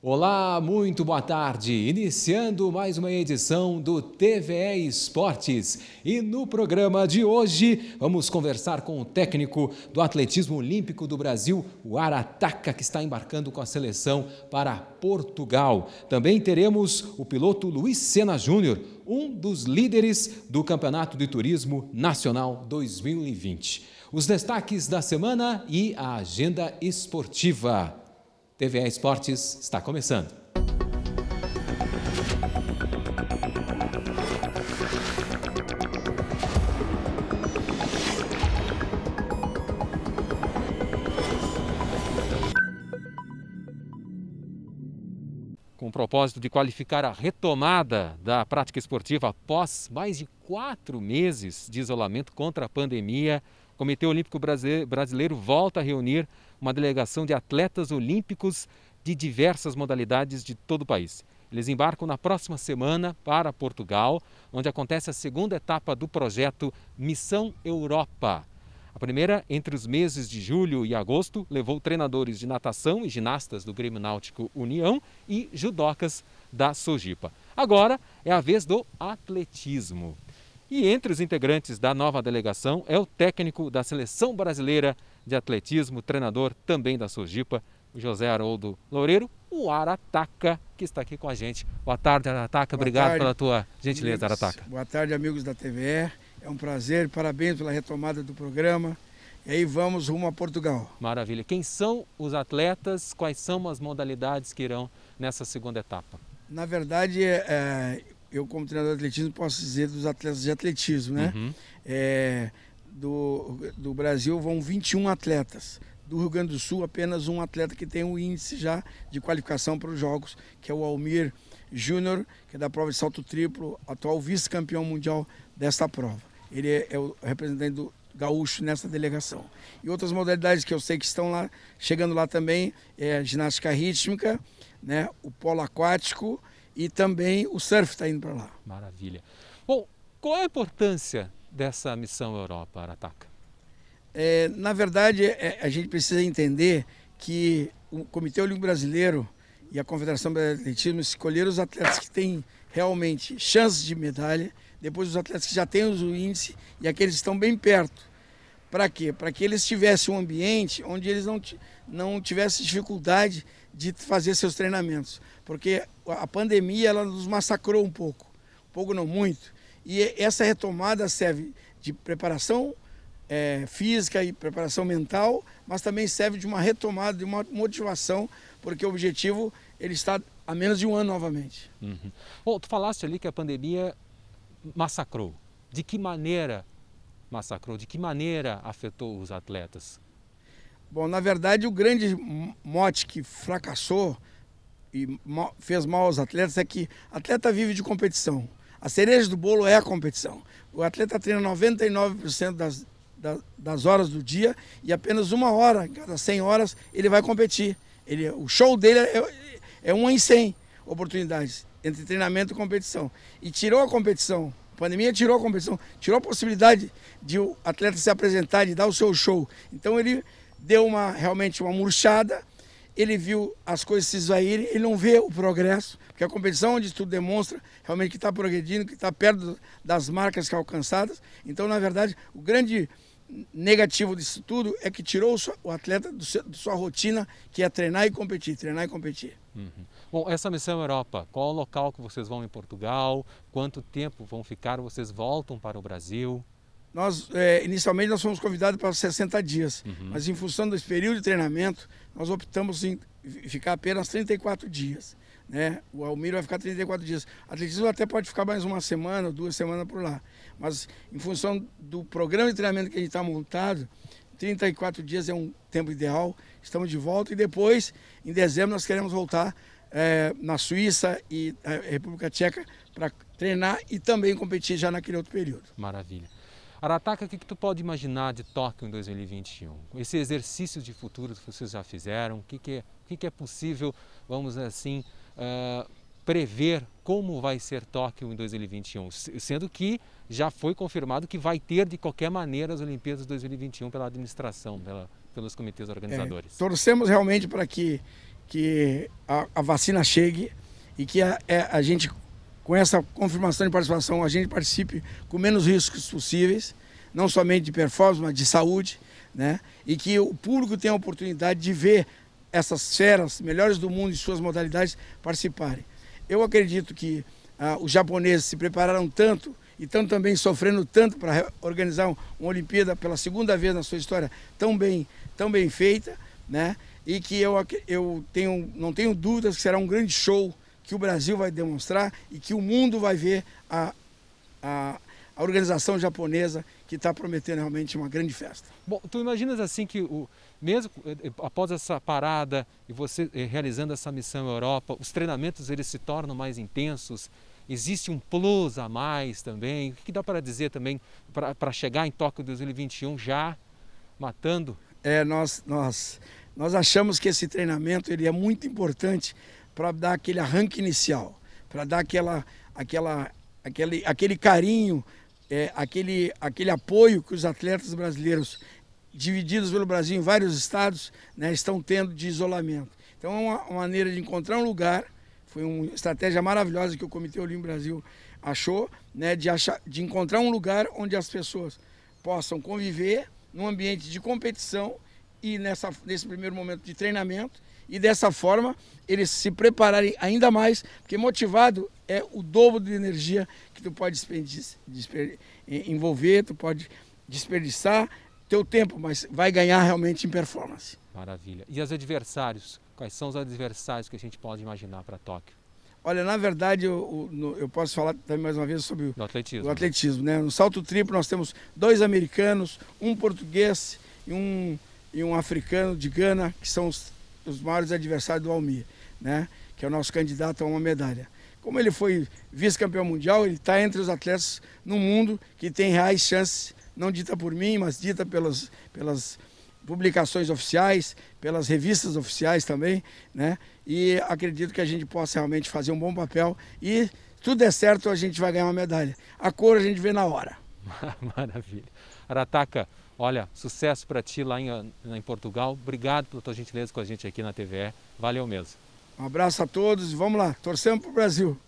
Olá, muito boa tarde. Iniciando mais uma edição do TVE Esportes. E no programa de hoje, vamos conversar com o técnico do Atletismo Olímpico do Brasil, o Arataca, que está embarcando com a seleção para Portugal. Também teremos o piloto Luiz Sena Júnior, um dos líderes do Campeonato de Turismo Nacional 2020. Os destaques da semana e a agenda esportiva. TVA Esportes está começando. Com o propósito de qualificar a retomada da prática esportiva após mais de quatro meses de isolamento contra a pandemia, o Comitê Olímpico Brasileiro volta a reunir uma delegação de atletas olímpicos de diversas modalidades de todo o país. Eles embarcam na próxima semana para Portugal, onde acontece a segunda etapa do projeto Missão Europa. A primeira, entre os meses de julho e agosto, levou treinadores de natação e ginastas do Grêmio Náutico União e judocas da Sojipa. Agora é a vez do atletismo. E entre os integrantes da nova delegação é o técnico da seleção brasileira de atletismo, treinador também da Sojipa, José Haroldo Loureiro, o Arataca, que está aqui com a gente. Boa tarde, Arataca. Boa Obrigado tarde, pela tua gentileza, Arataca. Boa tarde, amigos da TVE. É um prazer, parabéns pela retomada do programa. E aí vamos rumo a Portugal. Maravilha. Quem são os atletas? Quais são as modalidades que irão nessa segunda etapa? Na verdade, é, é eu como treinador de atletismo posso dizer dos atletas de atletismo, né? Uhum. É, do, do Brasil vão 21 atletas. Do Rio Grande do Sul, apenas um atleta que tem um índice já de qualificação para os Jogos, que é o Almir Júnior, que é da prova de salto triplo, atual vice-campeão mundial desta prova. Ele é, é o representante do, gaúcho nessa delegação. E outras modalidades que eu sei que estão lá, chegando lá também, é ginástica rítmica, né, o polo aquático, e também o surf está indo para lá. Maravilha. Bom, qual é a importância dessa missão Europa, Arataca? É, na verdade, é, é, a gente precisa entender que o Comitê Olímpico Brasileiro e a Confederação Brasileira de Atletismo escolheram os atletas que têm realmente chances de medalha, depois os atletas que já têm o índice e aqueles que estão bem perto. Para quê? Para que eles tivessem um ambiente onde eles não, não tivessem dificuldade de fazer seus treinamentos. Porque a pandemia ela nos massacrou um pouco, um pouco não muito. E essa retomada serve de preparação é, física e preparação mental, mas também serve de uma retomada, de uma motivação, porque o objetivo ele está há menos de um ano novamente. Uhum. Bom, tu falaste ali que a pandemia massacrou. De que maneira massacrou? De que maneira afetou os atletas? Bom, na verdade, o grande mote que fracassou e mal, fez mal aos atletas é que atleta vive de competição. A cereja do bolo é a competição. O atleta treina 99% das, das, das horas do dia e apenas uma hora, cada 100 horas, ele vai competir. Ele, o show dele é, é uma em 100 oportunidades entre treinamento e competição. E tirou a competição. A pandemia tirou a competição, tirou a possibilidade de o atleta se apresentar, de dar o seu show. Então ele deu uma realmente uma murchada ele viu as coisas se esvaírem, ele não vê o progresso, porque a competição onde tudo demonstra realmente que está progredindo, que está perto das marcas que é alcançadas. Então, na verdade, o grande negativo disso tudo é que tirou o atleta da sua rotina, que é treinar e competir, treinar e competir. Uhum. Bom, essa missão é Europa, qual o local que vocês vão em Portugal? Quanto tempo vão ficar? Vocês voltam para o Brasil? nós é, inicialmente nós fomos convidados para 60 dias, uhum. mas em função desse período de treinamento, nós optamos em ficar apenas 34 dias. Né? O Almiro vai ficar 34 dias. atletismo até pode ficar mais uma semana, duas semanas por lá. Mas em função do programa de treinamento que a gente está montado, 34 dias é um tempo ideal. Estamos de volta e depois, em dezembro, nós queremos voltar é, na Suíça e na eh, República Tcheca para treinar e também competir já naquele outro período. Maravilha. Arataka, o que, que tu pode imaginar de Tóquio em 2021? Esse exercício de futuro que vocês já fizeram, o que, que, é, o que, que é possível, vamos assim, uh, prever como vai ser Tóquio em 2021? Sendo que já foi confirmado que vai ter, de qualquer maneira, as Olimpíadas 2021 pela administração, pela, pelos comitês organizadores. É, torcemos realmente para que, que a, a, vacina chegue e que a, é, a gente com essa confirmação de participação, a gente participe com menos riscos possíveis, não somente de performance, mas de saúde, né? e que o público tenha a oportunidade de ver essas feras melhores do mundo e suas modalidades participarem. Eu acredito que ah, os japoneses se prepararam tanto e estão também sofrendo tanto para organizar uma Olimpíada pela segunda vez na sua história tão bem, tão bem feita, né? e que eu, eu tenho, não tenho dúvidas que será um grande show que o Brasil vai demonstrar e que o mundo vai ver a, a, a organização japonesa que está prometendo realmente uma grande festa. Bom, tu imaginas assim que o mesmo eh, eh, após essa parada e você eh, realizando essa missão na Europa, os treinamentos eles se tornam mais intensos? Existe um plus a mais também? O que dá para dizer também para chegar em Tóquio 2021 já matando? É, nós, nós, nós achamos que esse treinamento ele é muito importante para dar aquele arranque inicial, para dar aquela, aquela, aquele, aquele carinho, é, aquele, aquele apoio que os atletas brasileiros, divididos pelo Brasil em vários estados, né, estão tendo de isolamento. Então é uma, maneira de encontrar um lugar, foi uma estratégia maravilhosa que o Comitê Olímpico Brasil achou, né, de, achar, de encontrar um lugar onde as pessoas possam conviver num ambiente de competição e nessa, nesse primeiro momento de treinamento e dessa forma eles se prepararem ainda mais, porque motivado é o dobro de energia que tu pode envolver, tu pode desperdiçar teu tempo, mas vai ganhar realmente em performance. Maravilha. E os adversários? Quais são os adversários que a gente pode imaginar para Tóquio? Olha, na verdade, eu, eu, posso falar também mais uma vez sobre o, o atletismo. O atletismo né? No salto triplo nós temos dois americanos, um português e um, e um africano de Gana, que são os os maiores adversários do Almir, né? que é o nosso candidato a uma medalha. Como ele foi vice-campeão mundial, ele está entre os atletas no mundo que tem reais chances, não dita por mim, mas dita pelas, pelas publicações oficiais, pelas revistas oficiais também, né? E acredito que a gente possa realmente fazer um bom papel e tudo der certo a gente vai ganhar uma medalha. A cor a gente vê na hora. Maravilha. Arataca, Olha, sucesso para ti lá em, em, Portugal. Obrigado pela tua gentileza com a gente aqui na TVE. Valeu mesmo. Um abraço a todos e vamos lá, torcendo para o Brasil.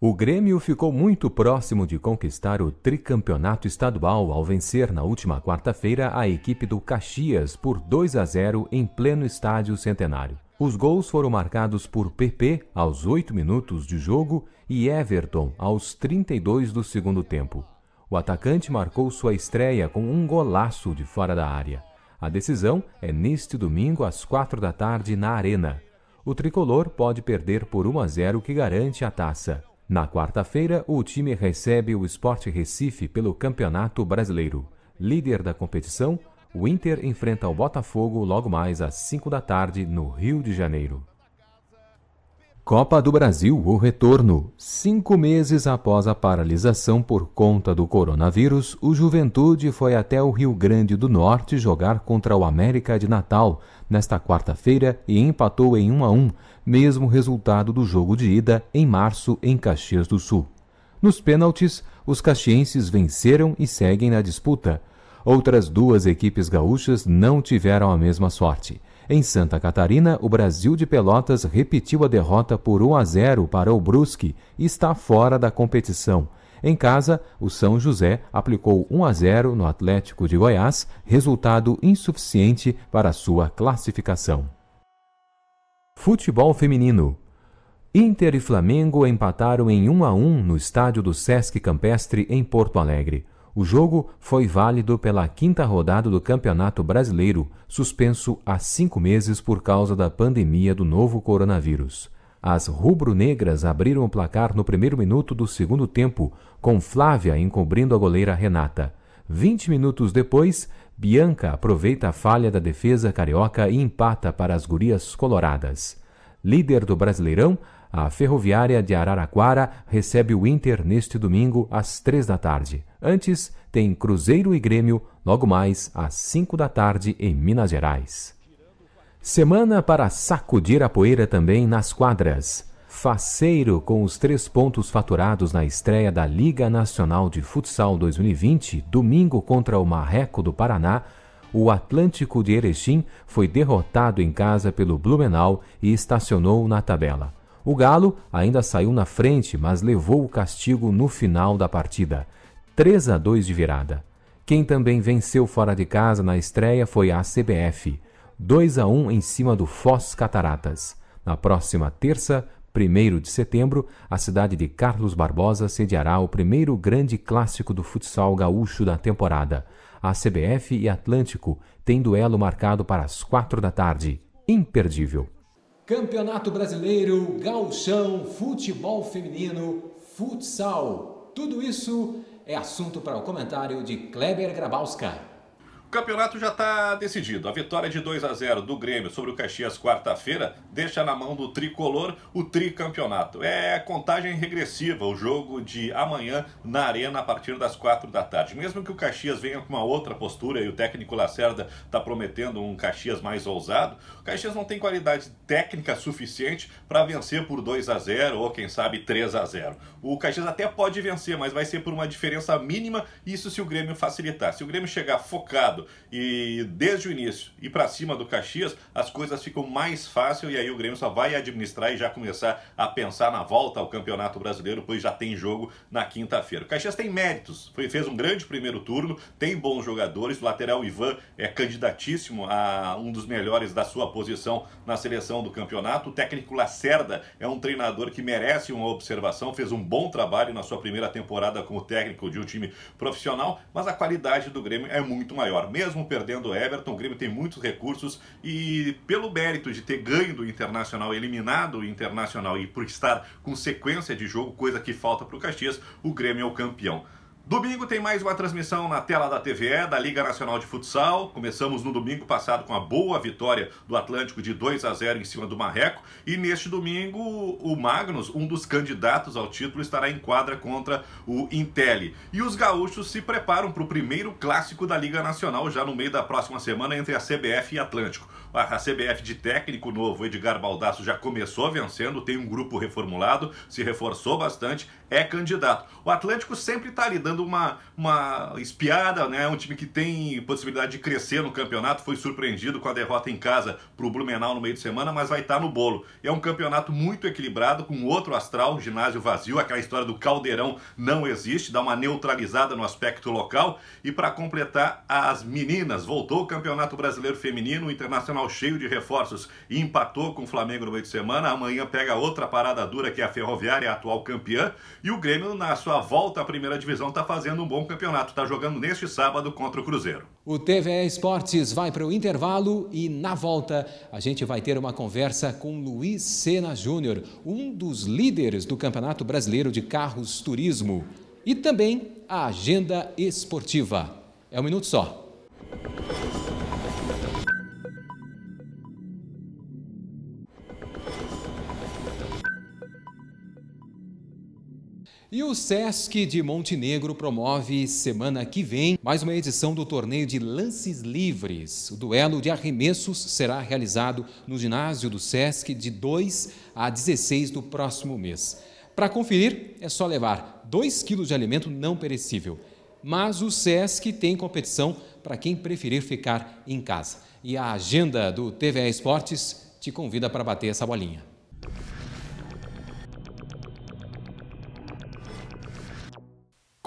O Grêmio ficou muito próximo de conquistar o tricampeonato estadual ao vencer na última quarta-feira a equipe do Caxias por 2 a 0 em pleno estádio centenário. Os gols foram marcados por PP aos 8 minutos de jogo e Everton aos 32 do segundo tempo. O atacante marcou sua estreia com um golaço de fora da área. A decisão é neste domingo às 4 da tarde na Arena. O tricolor pode perder por 1 a 0 que garante a taça. Na quarta-feira, o time recebe o Sport Recife pelo Campeonato Brasileiro. Líder da competição, o Inter enfrenta o Botafogo logo mais às 5 da tarde no Rio de Janeiro. Copa do Brasil, o retorno. Cinco meses após a paralisação por conta do coronavírus, o Juventude foi até o Rio Grande do Norte jogar contra o América de Natal nesta quarta-feira e empatou em 1 a 1, mesmo resultado do jogo de ida em março em Caxias do Sul. Nos pênaltis, os caxienses venceram e seguem na disputa. Outras duas equipes gaúchas não tiveram a mesma sorte. Em Santa Catarina, o Brasil de Pelotas repetiu a derrota por 1 a 0 para o Brusque e está fora da competição. Em casa, o São José aplicou 1 a 0 no Atlético de Goiás, resultado insuficiente para sua classificação. Futebol feminino. Inter e Flamengo empataram em 1 a 1 no estádio do Sesc Campestre em Porto Alegre. O jogo foi válido pela quinta rodada do Campeonato Brasileiro, suspenso há cinco meses por causa da pandemia do novo coronavírus. As rubro-negras abriram o placar no primeiro minuto do segundo tempo, com Flávia encobrindo a goleira Renata. Vinte minutos depois, Bianca aproveita a falha da defesa carioca e empata para as gurias coloradas. Líder do Brasileirão, a Ferroviária de Araraquara recebe o Inter neste domingo às três da tarde. Antes, tem Cruzeiro e Grêmio, logo mais às cinco da tarde em Minas Gerais. Semana para sacudir a poeira também nas quadras. Faceiro com os três pontos faturados na estreia da Liga Nacional de Futsal 2020, domingo contra o Marreco do Paraná, o Atlântico de Erechim foi derrotado em casa pelo Blumenau e estacionou na tabela. O Galo ainda saiu na frente, mas levou o castigo no final da partida. 3 a 2 de virada. Quem também venceu fora de casa na estreia foi a CBF. 2 a 1 em cima do Foz Cataratas. Na próxima terça, 1 de setembro, a cidade de Carlos Barbosa sediará o primeiro grande clássico do futsal gaúcho da temporada. A CBF e Atlântico têm duelo marcado para as 4 da tarde. Imperdível. Campeonato Brasileiro, Galchão, futebol feminino, futsal. Tudo isso é assunto para o comentário de Kleber Grabowska. O campeonato já está decidido. A vitória de 2 a 0 do Grêmio sobre o Caxias quarta-feira deixa na mão do tricolor o tricampeonato. É contagem regressiva o jogo de amanhã na Arena a partir das 4 da tarde. Mesmo que o Caxias venha com uma outra postura e o técnico Lacerda está prometendo um Caxias mais ousado, o Caxias não tem qualidade técnica suficiente para vencer por 2 a 0 ou quem sabe 3 a 0. O Caxias até pode vencer, mas vai ser por uma diferença mínima, isso se o Grêmio facilitar. Se o Grêmio chegar focado lado. E desde o início e para cima do Caxias, as coisas ficam mais fáceis e aí o Grêmio só vai administrar e já começar a pensar na volta ao Campeonato Brasileiro, pois já tem jogo na quinta-feira. O Caxias tem méritos, foi, fez um grande primeiro turno, tem bons jogadores, o lateral Ivan é candidatíssimo a um dos melhores da sua posição na seleção do campeonato. O técnico Lacerda é um treinador que merece uma observação, fez um bom trabalho na sua primeira temporada como técnico de um time profissional, mas a qualidade do Grêmio é muito maior mesmo perdendo o Everton, o Grêmio tem muitos recursos e pelo mérito de ter ganho do Internacional, eliminado o Internacional e por estar com sequência de jogo, coisa que falta para o Caxias, o Grêmio é o campeão. Domingo tem mais uma transmissão na tela da TVE da Liga Nacional de Futsal. Começamos no domingo passado com a boa vitória do Atlântico de 2 a 0 em cima do Marreco. E neste domingo, o Magnus, um dos candidatos ao título, estará em quadra contra o Intelli. E os gaúchos se preparam para o primeiro clássico da Liga Nacional já no meio da próxima semana entre a CBF e Atlântico. A CBF de técnico novo, Edgar Baldasso, já começou vencendo, tem um grupo reformulado, se reforçou bastante, é candidato. O Atlético sempre está ali dando uma, uma espiada, né? um time que tem possibilidade de crescer no campeonato, foi surpreendido com a derrota em casa para o Blumenau no meio de semana, mas vai estar tá no bolo. É um campeonato muito equilibrado, com outro astral, ginásio vazio, aquela história do caldeirão não existe, dá uma neutralizada no aspecto local. E para completar, as meninas, voltou o Campeonato Brasileiro Feminino, o Internacional Internacional cheio de reforços e empatou com o Flamengo no meio de semana. Amanhã pega outra parada dura que é a Ferroviária, é a atual campeã. E o Grêmio, na sua volta à primeira divisão, está fazendo um bom campeonato. Está jogando neste sábado contra o Cruzeiro. O TVE Esportes vai para o intervalo e, na volta, a gente vai ter uma conversa com Luiz Sena Júnior, um dos líderes do Campeonato Brasileiro de Carros Turismo. E também a agenda esportiva. É um minuto só. E o SESC de Montenegro promove semana que vem mais uma edição do torneio de lances livres. O duelo de arremessos será realizado no ginásio do SESC de 2 a 16 do próximo mês. Para conferir, é só levar 2 quilos de alimento não perecível. Mas o SESC tem competição para quem preferir ficar em casa. E a agenda do TV Esportes te convida para bater essa bolinha.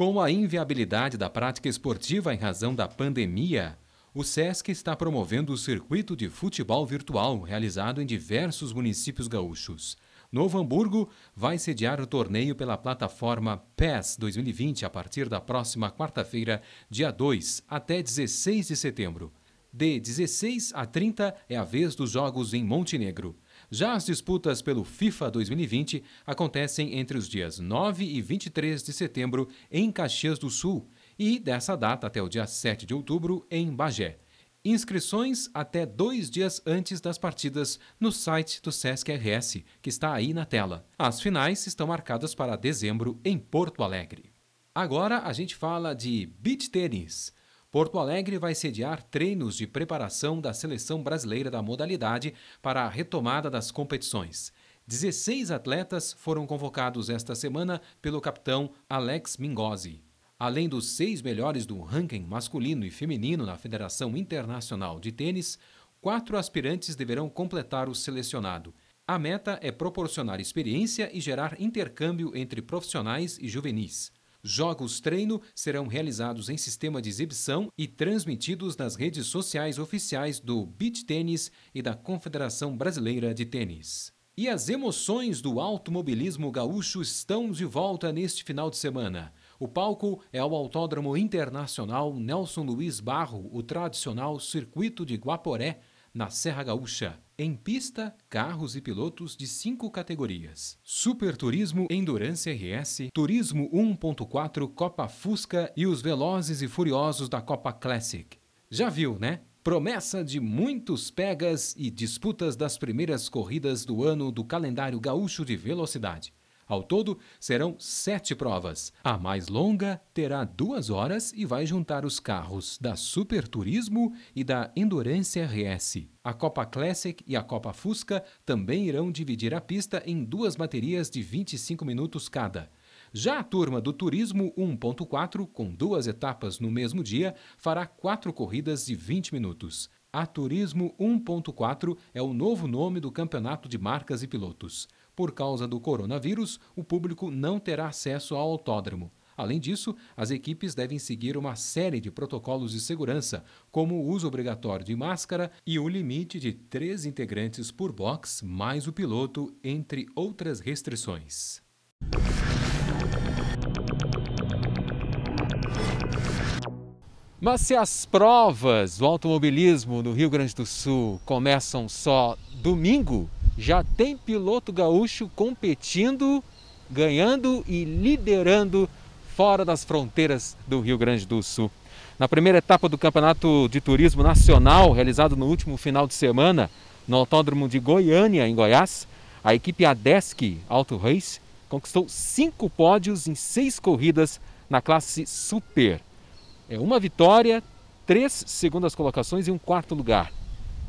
Com a inviabilidade da prática esportiva em razão da pandemia, o SESC está promovendo o circuito de futebol virtual realizado em diversos municípios gaúchos. Novo Hamburgo vai sediar o torneio pela plataforma PES 2020 a partir da próxima quarta-feira, dia 2, até 16 de setembro. De 16 a 30 é a vez dos jogos em Montenegro. Já as disputas pelo FIFA 2020 acontecem entre os dias 9 e 23 de setembro em Caxias do Sul e dessa data até o dia 7 de outubro em Bagé. Inscrições até dois dias antes das partidas no site do Sesc RS, que está aí na tela. As finais estão marcadas para dezembro em Porto Alegre. Agora a gente fala de beach tênis. Porto Alegre vai sediar treinos de preparação da seleção brasileira da modalidade para a retomada das competições. 16 atletas foram convocados esta semana pelo capitão Alex Mingozzi. Além dos seis melhores do ranking masculino e feminino na Federação Internacional de Tênis, quatro aspirantes deverão completar o selecionado. A meta é proporcionar experiência e gerar intercâmbio entre profissionais e juvenis. Jogos treino serão realizados em sistema de exibição e transmitidos nas redes sociais oficiais do Beach Tênis e da Confederação Brasileira de Tênis. E as emoções do automobilismo gaúcho estão de volta neste final de semana. O palco é o Autódromo Internacional Nelson Luiz Barro, o tradicional circuito de Guaporé, na Serra Gaúcha, em pista, carros e pilotos de cinco categorias: Super Turismo, Endurance RS, Turismo 1.4 Copa Fusca e os Velozes e Furiosos da Copa Classic. Já viu, né? Promessa de muitos pegas e disputas das primeiras corridas do ano do calendário gaúcho de velocidade. Ao todo, serão sete provas. A mais longa terá duas horas e vai juntar os carros da Super Turismo e da Endurance RS. A Copa Classic e a Copa Fusca também irão dividir a pista em duas baterias de 25 minutos cada. Já a turma do Turismo 1.4, com duas etapas no mesmo dia, fará quatro corridas de 20 minutos. A Turismo 1.4 é o novo nome do campeonato de marcas e pilotos. Por causa do coronavírus, o público não terá acesso ao autódromo. Além disso, as equipes devem seguir uma série de protocolos de segurança, como o uso obrigatório de máscara e o limite de três integrantes por box, mais o piloto, entre outras restrições. Mas se as provas do automobilismo no Rio Grande do Sul começam só domingo, já tem piloto gaúcho competindo, ganhando e liderando fora das fronteiras do Rio Grande do Sul. Na primeira etapa do Campeonato de Turismo Nacional, realizado no último final de semana no Autódromo de Goiânia, em Goiás, a equipe Adesc Auto Race conquistou cinco pódios em seis corridas na classe Super. É uma vitória, três segundas colocações e um quarto lugar.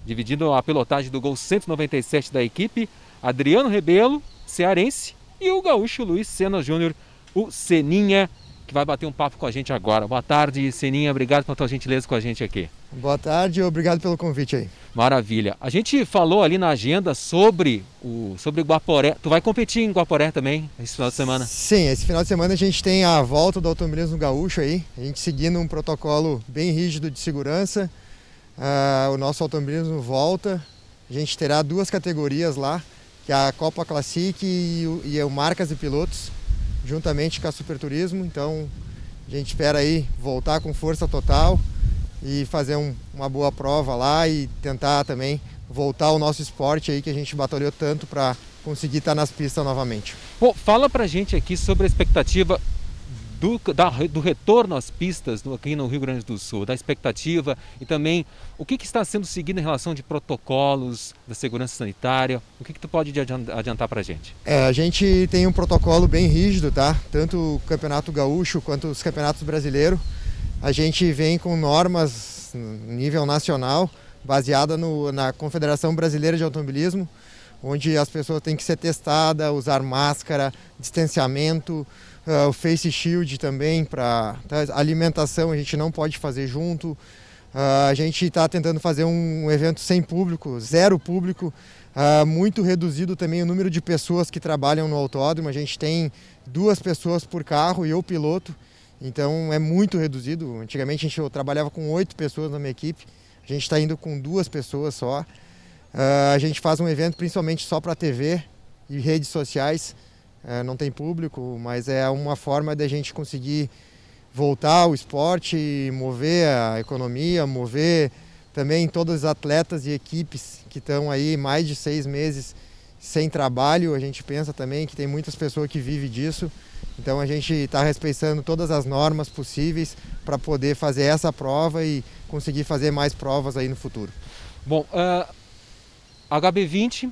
Dividindo a pilotagem do gol 197 da equipe, Adriano Rebelo, cearense, e o gaúcho Luiz Sena Júnior, o Seninha, que vai bater um papo com a gente agora. Boa tarde, Seninha, obrigado pela tua gentileza com a gente aqui. Boa tarde, obrigado pelo convite aí. Maravilha. A gente falou ali na agenda sobre o sobre Guaporé. Tu vai competir em Guaporé também esse final de semana? Sim, esse final de semana a gente tem a volta do automobilismo gaúcho aí, a gente seguindo um protocolo bem rígido de segurança. Ah, o nosso automobilismo volta. A gente terá duas categorias lá, que é a Copa Classic e o, e o Marcas e Pilotos, juntamente com a Super Turismo Então a gente espera aí voltar com força total e fazer um, uma boa prova lá e tentar também voltar ao nosso esporte aí que a gente batalhou tanto para conseguir estar tá nas pistas novamente. Bom, fala pra gente aqui sobre a expectativa do, da, do retorno às pistas no, aqui no Rio Grande do Sul, da expectativa e também o que, que está sendo seguido em relação de protocolos da segurança sanitária? O que, que tu pode adiantar para a gente? É, a gente tem um protocolo bem rígido, tá? Tanto o Campeonato Gaúcho quanto os campeonatos brasileiros. A gente vem com normas nível nacional, baseada no, na Confederação Brasileira de Automobilismo, onde as pessoas têm que ser testadas, usar máscara, distanciamento. Uh, o face shield também para tá? alimentação a gente não pode fazer junto. Uh, a gente está tentando fazer um evento sem público, zero público, uh, muito reduzido também o número de pessoas que trabalham no autódromo. A gente tem duas pessoas por carro e eu piloto, então é muito reduzido. Antigamente a gente, eu trabalhava com oito pessoas na minha equipe, a gente está indo com duas pessoas só. a gente faz um evento principalmente só para TV e redes sociais é, não tem público, mas é uma forma da gente conseguir voltar ao esporte, mover a economia, mover também todos os atletas e equipes que estão aí mais de seis meses sem trabalho. A gente pensa também que tem muitas pessoas que vivem disso. Então a gente está respeitando todas as normas possíveis para poder fazer essa prova e conseguir fazer mais provas aí no futuro. Bom, uh, ah, HB20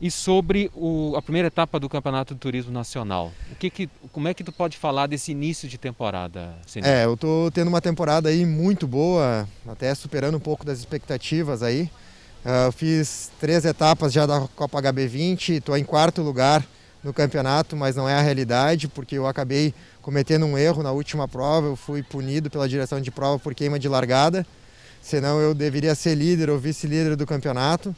e sobre o, a primeira etapa do Campeonato de Turismo Nacional, o que que, como é que tu pode falar desse início de temporada? Senhor? É, eu estou tendo uma temporada aí muito boa, até superando um pouco das expectativas aí. Ah, eu fiz três etapas já da Copa HB20, estou em quarto lugar no campeonato, mas não é a realidade, porque eu acabei cometendo um erro na última prova, eu fui punido pela direção de prova por queima de largada, senão eu deveria ser líder ou vice-líder do campeonato.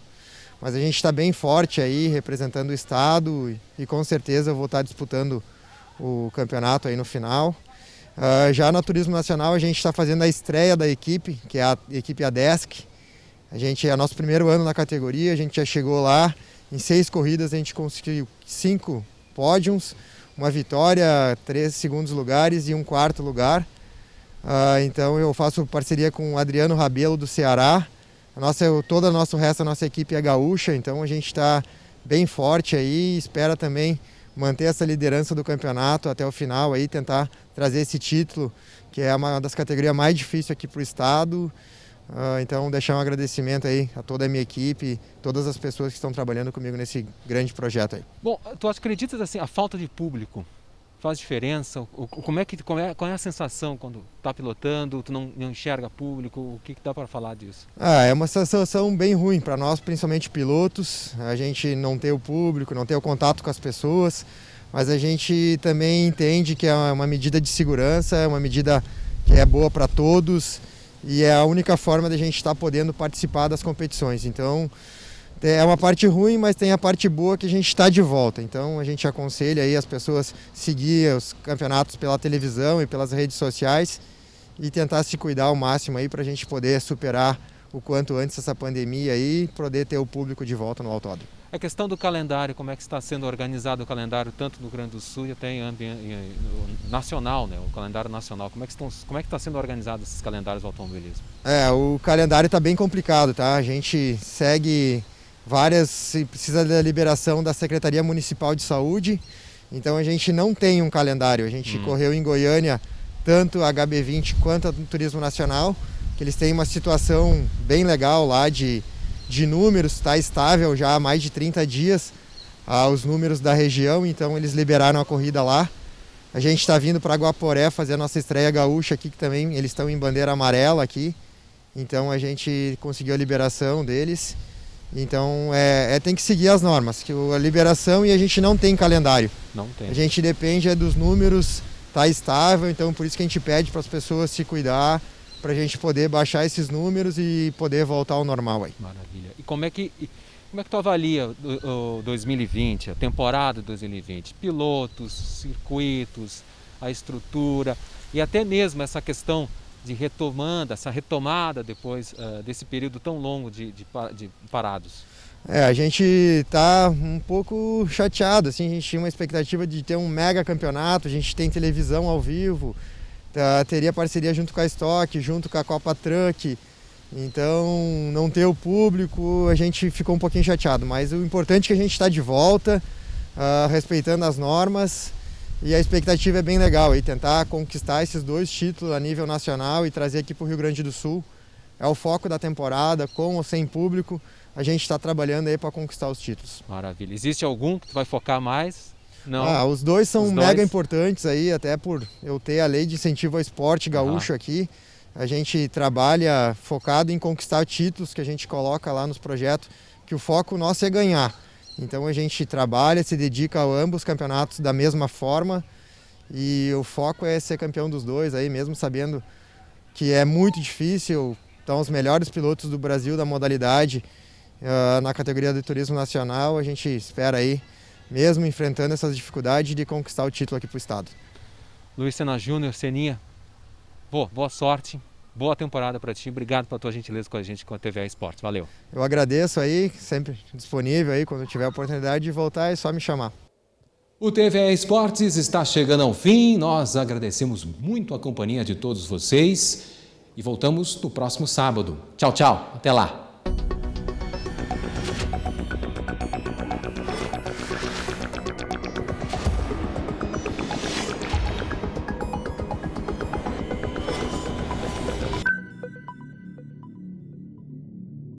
Mas a gente está bem forte aí, representando o estado e, e, com certeza eu vou estar tá disputando o campeonato aí no final. Uh, já no Turismo Nacional a gente está fazendo a estreia da equipe, que é a equipe ADESC. A gente é nosso primeiro ano na categoria, a gente já chegou lá, em seis corridas a gente conseguiu cinco pódios, uma vitória, três segundos lugares e um quarto lugar. Uh, então eu faço parceria com o Adriano Rabelo do Ceará, a nossa, é toda a nosso resto da nossa equipe é gaúcha, então a gente está bem forte aí, espera também manter essa liderança do campeonato até o final aí, tentar trazer esse título, que é uma das categorias mais difíceis aqui para o estado. Uh, então deixar um agradecimento aí a toda a minha equipe, todas as pessoas que estão trabalhando comigo nesse grande projeto aí. Bom, tu acreditas assim, a falta de público faz diferença? como é que como é, qual é a sensação quando está pilotando, tu não, não, enxerga público? O que, que dá para falar disso? Ah, é uma sensação bem ruim para nós, principalmente pilotos. A gente não tem o público, não tem o contato com as pessoas, mas a gente também entende que é uma medida de segurança, é uma medida que é boa para todos e é a única forma de a gente estar tá podendo participar das competições. Então, é, é uma parte ruim, mas tem a parte boa que a gente está de volta. Então a gente aconselha aí as pessoas seguir os campeonatos pela televisão e pelas redes sociais e tentar se cuidar ao máximo aí para a gente poder superar o quanto antes essa pandemia e poder ter o público de volta no autódromo. A questão do calendário, como é que está sendo organizado o calendário tanto no Grande do Sul e até em nacional, né? O calendário nacional, como é que estão, como é que está sendo organizado esses calendários do automobilismo? É, o calendário está bem complicado, tá? A gente segue várias precisa da liberação da Secretaria Municipal de Saúde. Então a gente não tem um calendário. A gente hum. correu em Goiânia tanto a HB20 quanto a Turismo Nacional, que eles têm uma situação bem legal lá de, de números, está estável já há mais de 30 dias ah, os números da região, então eles liberaram a corrida lá. A gente está vindo para Guaporé fazer a nossa estreia gaúcha aqui, que também eles estão em bandeira amarela aqui. Então a gente conseguiu a liberação deles. Então é, é, tem que seguir as normas, que a liberação e a gente não tem calendário. Não tem. A gente depende é, dos números, tá estável, então por isso que a gente pede para as pessoas se cuidar, para a gente poder baixar esses números e poder voltar ao normal aí. Maravilha. E como é que como é que tu avalia o, o 2020, a temporada 2020, pilotos, circuitos, a estrutura e até mesmo essa questão de retomada, essa retomada depois uh, desse período tão longo de, de, de parados? É, a gente está um pouco chateado, assim, a gente tinha uma expectativa de ter um mega campeonato, a gente tem televisão ao vivo, tá, teria parceria junto com a Stock, junto com a Copa Truck, então não ter o público, a gente ficou um pouquinho chateado, mas o importante é que a gente está de volta, uh, respeitando as normas, e a expectativa é bem legal, aí tentar conquistar esses dois títulos a nível nacional e trazer aqui para o Rio Grande do Sul. É o foco da temporada, com ou sem público. A gente está trabalhando aí para conquistar os títulos. Maravilha. Existe algum que tu vai focar mais? Não. Ah, os dois são os mega dois... importantes aí, até por eu ter a lei de incentivo ao esporte gaúcho aqui. A gente trabalha focado em conquistar títulos que a gente coloca lá nos projetos, que o foco nosso é ganhar. Então a gente trabalha, se dedica a ambos campeonatos da mesma forma e o foco é ser campeão dos dois aí, mesmo sabendo que é muito difícil. Então os melhores pilotos do Brasil da modalidade uh, na categoria de turismo nacional, a gente espera aí, mesmo enfrentando essas dificuldades, de conquistar o título aqui para o estado. Luiz Sena Júnior, Seninha, boa, boa sorte. Boa temporada para ti. Obrigado pela tua gentileza com a gente, com a TVA Esportes. Valeu. Eu agradeço aí, sempre disponível aí, quando tiver a oportunidade de voltar, é só me chamar. O TVA Esportes está chegando ao fim. Nós agradecemos muito a companhia de todos vocês e voltamos no próximo sábado. Tchau, tchau. Até lá.